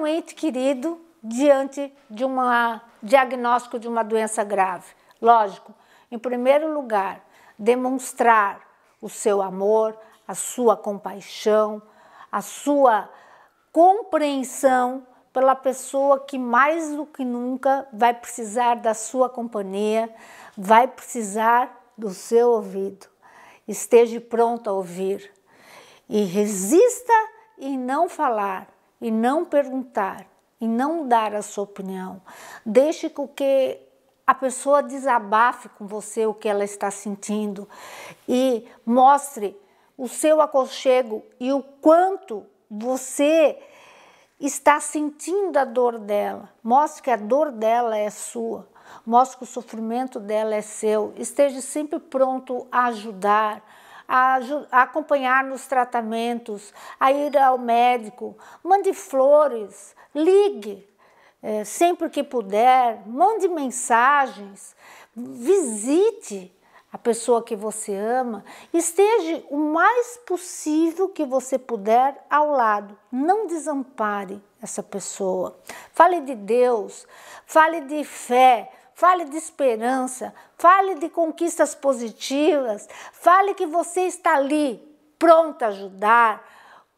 um ente querido diante de um diagnóstico de uma doença grave. Lógico, em primeiro lugar, demonstrar o seu amor, a sua compaixão, a sua compreensão pela pessoa que mais do que nunca vai precisar da sua companhia, vai precisar do seu ouvido. Esteja pronto a ouvir e resista em não falar e não perguntar e não dar a sua opinião. Deixe com que a pessoa desabafe com você o que ela está sentindo e mostre o seu aconchego e o quanto você está sentindo a dor dela. Mostre que a dor dela é sua. Mostre que o sofrimento dela é seu. Esteja sempre pronto a ajudar, a, a acompanhar nos tratamentos, a ir ao médico, mande flores, ligue é, sempre que puder, mande mensagens, visite a pessoa que você ama, esteja o mais possível que você puder ao lado. Não desampare essa pessoa. Fale de Deus, fale de fé, Fale de esperança, fale de conquistas positivas, fale que você está ali, pronta a ajudar,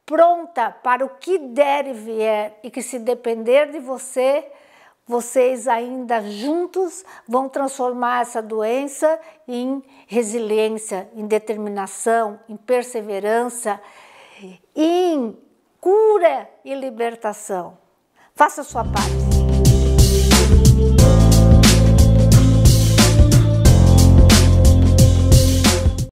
pronta para o que der e vier e que se depender de você, vocês ainda juntos vão transformar essa doença em resiliência, em determinação, em perseverança, em cura e libertação. Faça a sua parte.